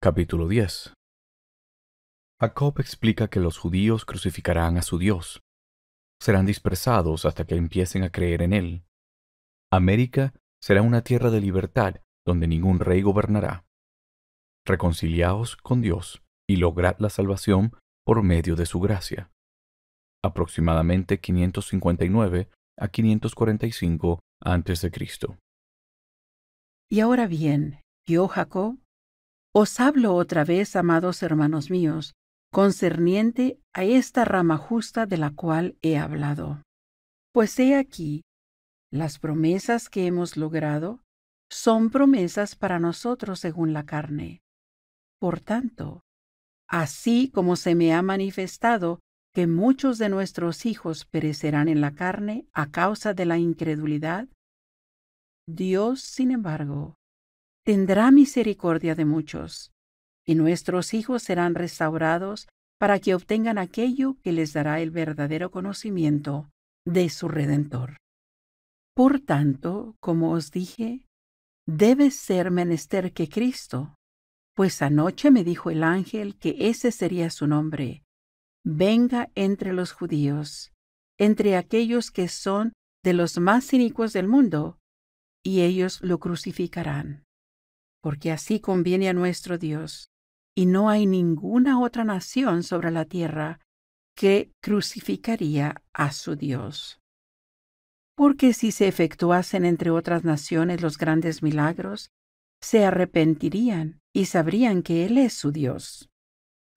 Capítulo 10 Jacob explica que los judíos crucificarán a su Dios. Serán dispersados hasta que empiecen a creer en Él. América será una tierra de libertad donde ningún rey gobernará. Reconciliaos con Dios y lograd la salvación por medio de su gracia. Aproximadamente 559 a 545 a.C. Y ahora bien, yo, Jacob, os hablo otra vez, amados hermanos míos, concerniente a esta rama justa de la cual he hablado. Pues he aquí, las promesas que hemos logrado son promesas para nosotros según la carne. Por tanto, así como se me ha manifestado que muchos de nuestros hijos perecerán en la carne a causa de la incredulidad, Dios, sin embargo, tendrá misericordia de muchos, y nuestros hijos serán restaurados para que obtengan aquello que les dará el verdadero conocimiento de su Redentor. Por tanto, como os dije, debe ser menester que Cristo, pues anoche me dijo el ángel que ese sería su nombre, venga entre los judíos, entre aquellos que son de los más cínicos del mundo, y ellos lo crucificarán porque así conviene a nuestro Dios, y no hay ninguna otra nación sobre la tierra que crucificaría a su Dios. Porque si se efectuasen entre otras naciones los grandes milagros, se arrepentirían y sabrían que Él es su Dios.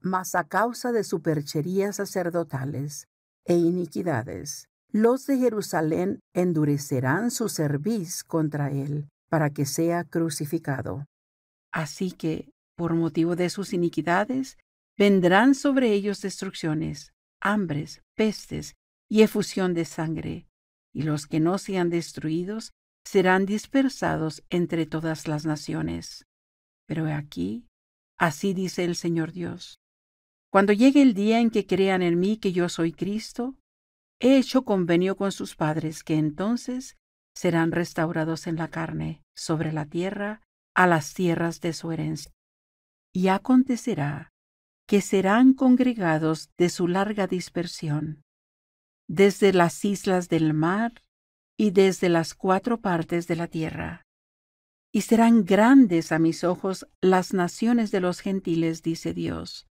Mas a causa de supercherías sacerdotales e iniquidades, los de Jerusalén endurecerán su cerviz contra Él para que sea crucificado. Así que, por motivo de sus iniquidades, vendrán sobre ellos destrucciones, hambres, pestes y efusión de sangre, y los que no sean destruidos serán dispersados entre todas las naciones. Pero aquí, así dice el Señor Dios. Cuando llegue el día en que crean en mí que yo soy Cristo, he hecho convenio con sus padres que entonces serán restaurados en la carne, sobre la tierra, a las tierras de su herencia. Y acontecerá que serán congregados de su larga dispersión, desde las islas del mar y desde las cuatro partes de la tierra. Y serán grandes a mis ojos las naciones de los gentiles, dice Dios,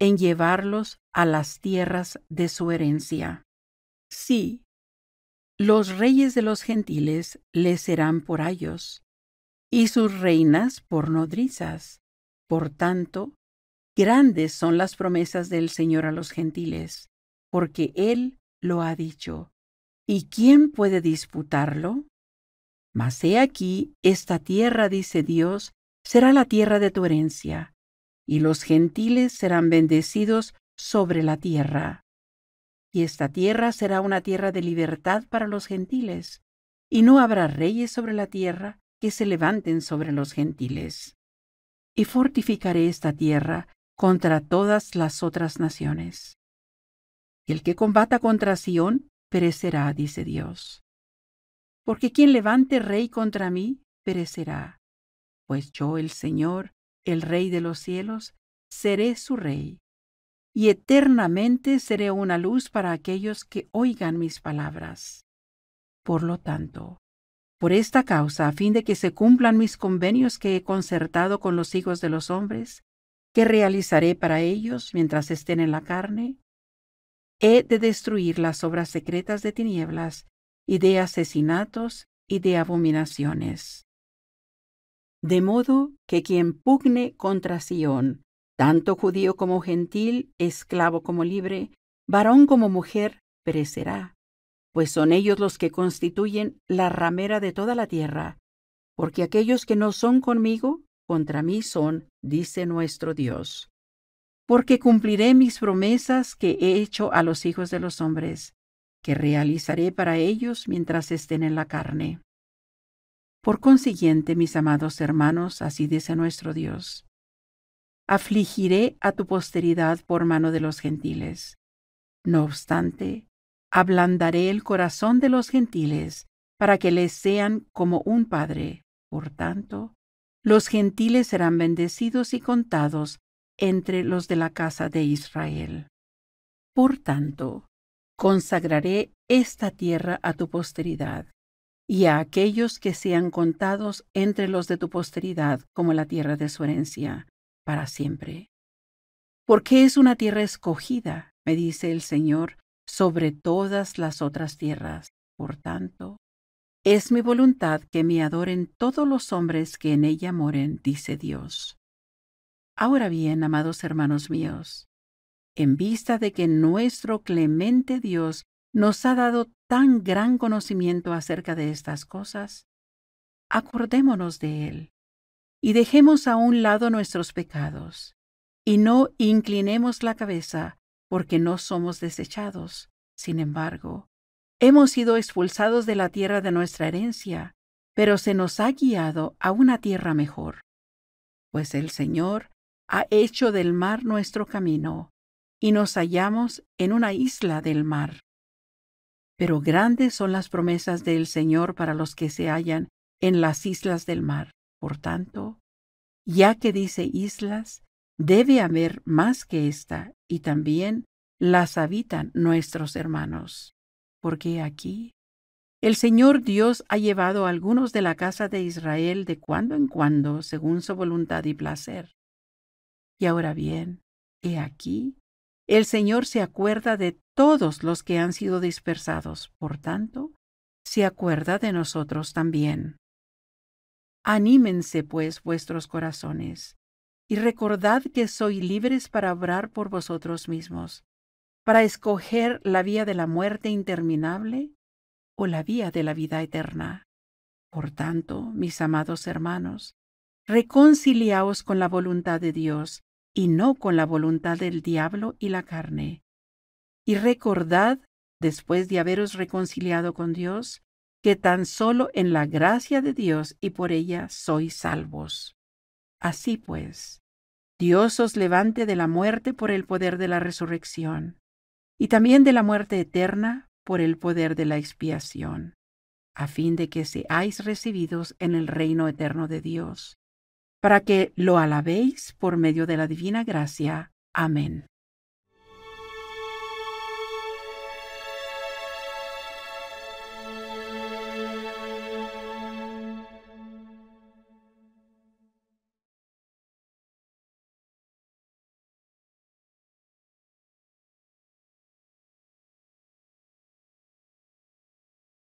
en llevarlos a las tierras de su herencia. Sí, los reyes de los gentiles les serán por ellos y sus reinas por nodrizas. Por tanto, grandes son las promesas del Señor a los gentiles, porque Él lo ha dicho. ¿Y quién puede disputarlo? Mas he aquí, esta tierra, dice Dios, será la tierra de tu herencia, y los gentiles serán bendecidos sobre la tierra. Y esta tierra será una tierra de libertad para los gentiles, y no habrá reyes sobre la tierra, que se levanten sobre los gentiles. Y fortificaré esta tierra contra todas las otras naciones. el que combata contra Sión perecerá, dice Dios. Porque quien levante rey contra mí perecerá, pues yo el Señor, el Rey de los cielos, seré su rey, y eternamente seré una luz para aquellos que oigan mis palabras. Por lo tanto, por esta causa, a fin de que se cumplan mis convenios que he concertado con los hijos de los hombres, que realizaré para ellos mientras estén en la carne, he de destruir las obras secretas de tinieblas y de asesinatos y de abominaciones. De modo que quien pugne contra Sión, tanto judío como gentil, esclavo como libre, varón como mujer, perecerá, pues son ellos los que constituyen la ramera de toda la tierra, porque aquellos que no son conmigo, contra mí son, dice nuestro Dios. Porque cumpliré mis promesas que he hecho a los hijos de los hombres, que realizaré para ellos mientras estén en la carne. Por consiguiente, mis amados hermanos, así dice nuestro Dios, afligiré a tu posteridad por mano de los gentiles. No obstante, ablandaré el corazón de los gentiles, para que les sean como un padre. Por tanto, los gentiles serán bendecidos y contados entre los de la casa de Israel. Por tanto, consagraré esta tierra a tu posteridad, y a aquellos que sean contados entre los de tu posteridad como la tierra de su herencia, para siempre. Porque es una tierra escogida, me dice el Señor, sobre todas las otras tierras. Por tanto, es mi voluntad que me adoren todos los hombres que en ella moren, dice Dios. Ahora bien, amados hermanos míos, en vista de que nuestro clemente Dios nos ha dado tan gran conocimiento acerca de estas cosas, acordémonos de Él y dejemos a un lado nuestros pecados y no inclinemos la cabeza porque no somos desechados. Sin embargo, hemos sido expulsados de la tierra de nuestra herencia, pero se nos ha guiado a una tierra mejor. Pues el Señor ha hecho del mar nuestro camino, y nos hallamos en una isla del mar. Pero grandes son las promesas del Señor para los que se hallan en las islas del mar. Por tanto, ya que dice islas, debe haber más que esta, y también las habitan nuestros hermanos. Porque aquí el Señor Dios ha llevado a algunos de la casa de Israel de cuando en cuando, según su voluntad y placer. Y ahora bien, he aquí, el Señor se acuerda de todos los que han sido dispersados, por tanto, se acuerda de nosotros también. Anímense, pues, vuestros corazones, y recordad que soy libres para obrar por vosotros mismos, para escoger la vía de la muerte interminable o la vía de la vida eterna. Por tanto, mis amados hermanos, reconciliaos con la voluntad de Dios y no con la voluntad del diablo y la carne. Y recordad, después de haberos reconciliado con Dios, que tan solo en la gracia de Dios y por ella sois salvos. Así pues, Dios os levante de la muerte por el poder de la resurrección, y también de la muerte eterna por el poder de la expiación, a fin de que seáis recibidos en el reino eterno de Dios, para que lo alabéis por medio de la divina gracia. Amén.